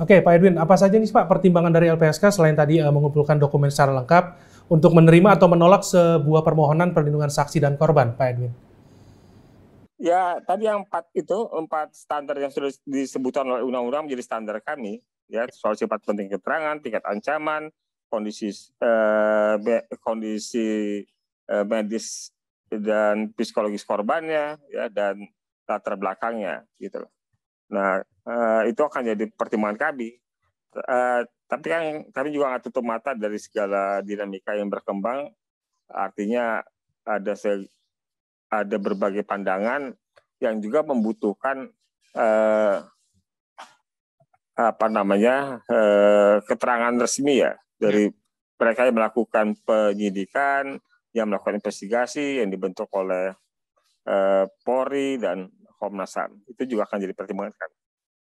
Oke, Pak Edwin, apa saja nih Pak pertimbangan dari LPSK selain tadi uh, mengumpulkan dokumen secara lengkap untuk menerima atau menolak sebuah permohonan perlindungan saksi dan korban, Pak Edwin? Ya, tadi yang empat itu, empat standar yang sudah disebutkan oleh undang-undang menjadi standar kami, ya soal sifat penting keterangan, tingkat ancaman, kondisi eh, kondisi eh, medis dan psikologis korbannya, ya dan latar belakangnya, gitu Nah, Eh, itu akan jadi pertimbangan kami. Uh, tapi kan kami juga nggak tutup mata dari segala dinamika yang berkembang. Artinya ada se ada berbagai pandangan yang juga membutuhkan uh, apa namanya uh, keterangan resmi ya dari ya. mereka yang melakukan penyidikan, yang melakukan investigasi yang dibentuk oleh uh, Polri dan Komnas HAM. Itu juga akan jadi pertimbangan kami.